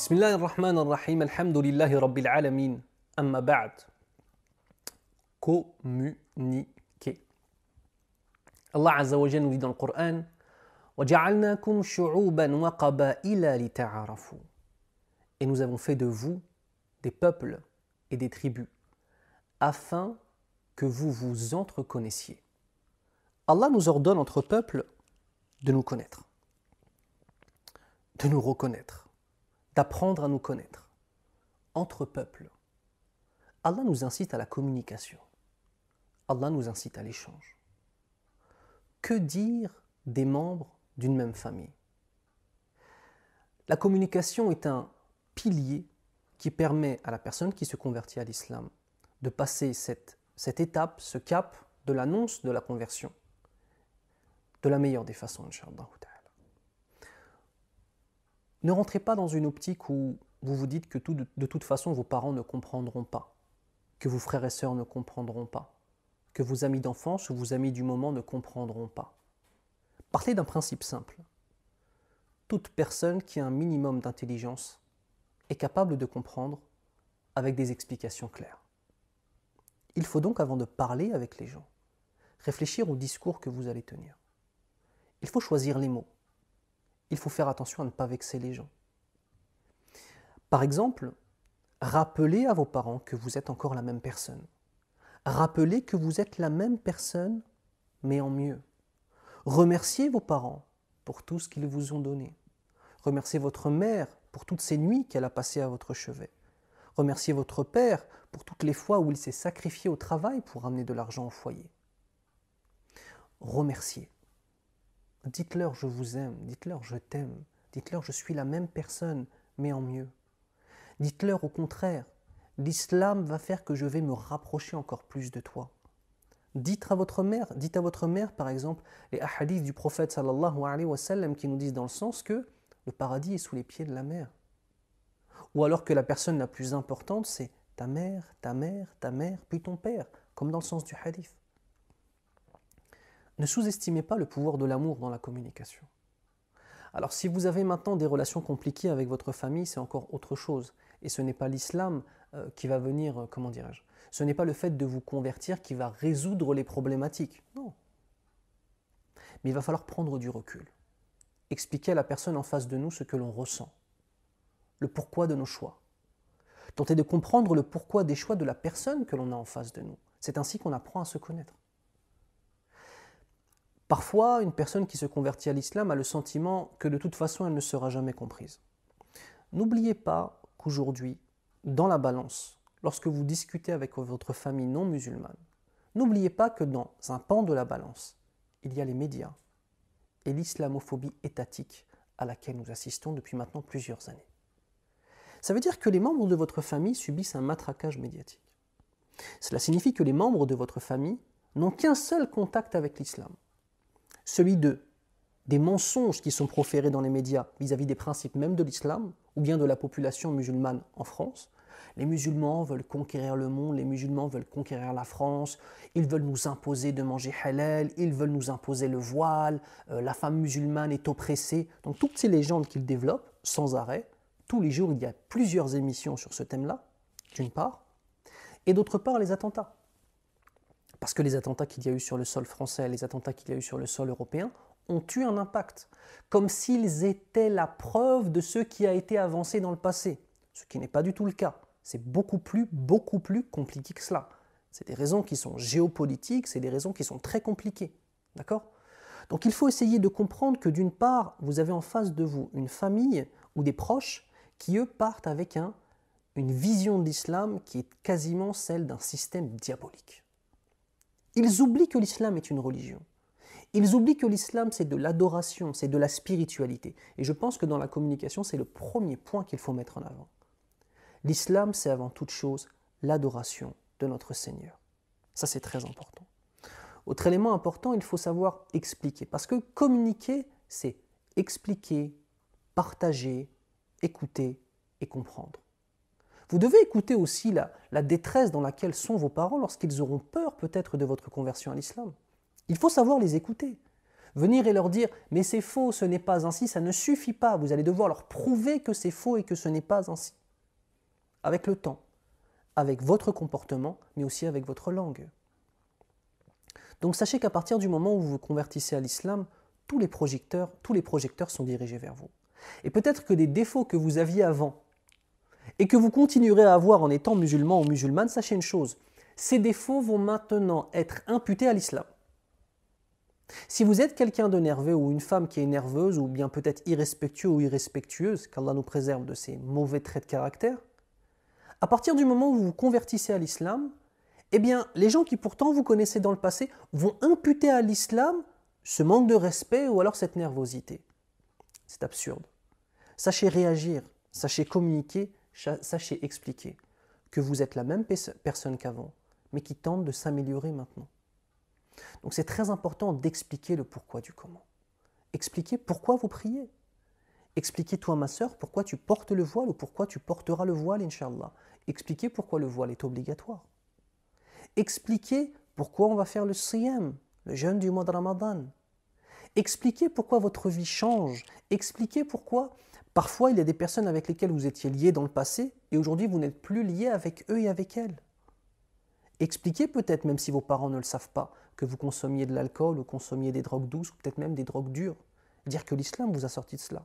بسم الله الرحمن الرحيم الحمد لله رب العالمين أما بعد communiquer Allah عز وجل nous dit dans le Coran وجعلناكم شعوبا وقبائل et nous avons fait de vous des peuples et des tribus afin que vous vous entreconnaissiez Allah nous ordonne entre peuples de nous connaître de nous reconnaître d'apprendre à nous connaître, entre peuples. Allah nous incite à la communication. Allah nous incite à l'échange. Que dire des membres d'une même famille La communication est un pilier qui permet à la personne qui se convertit à l'islam de passer cette, cette étape, ce cap de l'annonce de la conversion de la meilleure des façons, Inch'Allah. Ne rentrez pas dans une optique où vous vous dites que de toute façon vos parents ne comprendront pas, que vos frères et sœurs ne comprendront pas, que vos amis d'enfance ou vos amis du moment ne comprendront pas. Partez d'un principe simple. Toute personne qui a un minimum d'intelligence est capable de comprendre avec des explications claires. Il faut donc, avant de parler avec les gens, réfléchir au discours que vous allez tenir. Il faut choisir les mots il faut faire attention à ne pas vexer les gens. Par exemple, rappelez à vos parents que vous êtes encore la même personne. Rappelez que vous êtes la même personne, mais en mieux. Remerciez vos parents pour tout ce qu'ils vous ont donné. Remerciez votre mère pour toutes ces nuits qu'elle a passées à votre chevet. Remerciez votre père pour toutes les fois où il s'est sacrifié au travail pour amener de l'argent au foyer. Remerciez. Dites-leur je vous aime, dites-leur je t'aime, dites-leur je suis la même personne, mais en mieux. Dites-leur au contraire, l'islam va faire que je vais me rapprocher encore plus de toi. Dites à votre mère, dites à votre mère par exemple les hadiths du prophète sallallahu alayhi wa sallam qui nous disent dans le sens que le paradis est sous les pieds de la mère. Ou alors que la personne la plus importante c'est ta mère, ta mère, ta mère, puis ton père, comme dans le sens du hadith. Ne sous-estimez pas le pouvoir de l'amour dans la communication. Alors si vous avez maintenant des relations compliquées avec votre famille, c'est encore autre chose. Et ce n'est pas l'islam euh, qui va venir, euh, comment dirais-je, ce n'est pas le fait de vous convertir qui va résoudre les problématiques. Non. Mais il va falloir prendre du recul. Expliquer à la personne en face de nous ce que l'on ressent, le pourquoi de nos choix. Tenter de comprendre le pourquoi des choix de la personne que l'on a en face de nous. C'est ainsi qu'on apprend à se connaître. Parfois, une personne qui se convertit à l'islam a le sentiment que de toute façon elle ne sera jamais comprise. N'oubliez pas qu'aujourd'hui, dans la balance, lorsque vous discutez avec votre famille non musulmane, n'oubliez pas que dans un pan de la balance, il y a les médias et l'islamophobie étatique à laquelle nous assistons depuis maintenant plusieurs années. Ça veut dire que les membres de votre famille subissent un matraquage médiatique. Cela signifie que les membres de votre famille n'ont qu'un seul contact avec l'islam, celui de, des mensonges qui sont proférés dans les médias vis-à-vis des principes même de l'islam ou bien de la population musulmane en France. Les musulmans veulent conquérir le monde, les musulmans veulent conquérir la France, ils veulent nous imposer de manger halal, ils veulent nous imposer le voile, euh, la femme musulmane est oppressée. Donc toutes ces légendes qu'ils développent sans arrêt, tous les jours il y a plusieurs émissions sur ce thème-là, d'une part, et d'autre part les attentats. Parce que les attentats qu'il y a eu sur le sol français, les attentats qu'il y a eu sur le sol européen, ont eu un impact, comme s'ils étaient la preuve de ce qui a été avancé dans le passé, ce qui n'est pas du tout le cas. C'est beaucoup plus, beaucoup plus compliqué que cela. C'est des raisons qui sont géopolitiques, c'est des raisons qui sont très compliquées. D'accord Donc il faut essayer de comprendre que d'une part, vous avez en face de vous une famille ou des proches qui, eux, partent avec une vision de l'islam qui est quasiment celle d'un système diabolique. Ils oublient que l'islam est une religion. Ils oublient que l'islam, c'est de l'adoration, c'est de la spiritualité. Et je pense que dans la communication, c'est le premier point qu'il faut mettre en avant. L'islam, c'est avant toute chose l'adoration de notre Seigneur. Ça, c'est très important. Autre élément important, il faut savoir expliquer. Parce que communiquer, c'est expliquer, partager, écouter et comprendre. Vous devez écouter aussi la, détresse dans laquelle sont vos parents lorsqu'ils auront peur peut-être de votre conversion à l'islam. Il faut savoir les écouter. Venir et leur dire mais c'est faux, ce n'est pas ainsi, ça ne suffit pas, vous allez devoir leur prouver que c'est faux et que ce n'est pas ainsi. Avec le temps, avec votre comportement, mais aussi avec votre langue. Donc sachez qu'à partir du moment où vous vous convertissez à l'islam, tous les projecteurs, tous les projecteurs sont dirigés vers vous. Et peut-être que des défauts que vous aviez avant, et que vous continuerez à avoir en étant musulman ou musulmane, sachez une chose, ces défauts vont maintenant être imputés à l'islam. Si vous êtes quelqu'un de nerveux ou une femme qui est nerveuse ou bien peut-être irrespectueux ou irrespectueuse, qu'Allah nous préserve de ces mauvais traits de caractère, à partir du moment où vous vous convertissez à l'islam, eh bien, les gens qui pourtant vous connaissaient dans le passé vont imputer à l'islam ce manque de respect ou alors cette nervosité. C'est absurde. Sachez réagir, sachez communiquer, sachez expliquer que vous êtes la même personne qu'avant, mais qui tente de s'améliorer maintenant. Donc c'est très important d'expliquer le pourquoi du comment. Expliquez pourquoi vous priez. Expliquez toi ma sœur pourquoi tu portes le voile ou pourquoi tu porteras le voile, InshAllah. Expliquez pourquoi le voile est obligatoire. Expliquez pourquoi on va faire le siyam, le jeûne du mois de Ramadan. Expliquez pourquoi votre vie change. Expliquez pourquoi Parfois, il y a des personnes avec lesquelles vous étiez liés dans le passé et aujourd'hui vous n'êtes plus liés avec eux et avec elles. Expliquez peut-être, même si vos parents ne le savent pas, que vous consommiez de l'alcool ou consommiez des drogues douces ou peut-être même des drogues dures. Dire que l'islam vous a sorti de cela.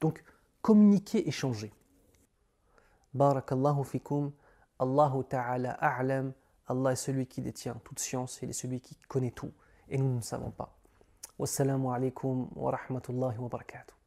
Donc, communiquez, échangez. Barakallahu fikum, Allahu ta'ala a'lam, Allah est celui qui détient toute science, il est celui qui connaît tout, et nous ne savons pas. Wassalamu alaikum wa rahmatullahi wa barakatuh.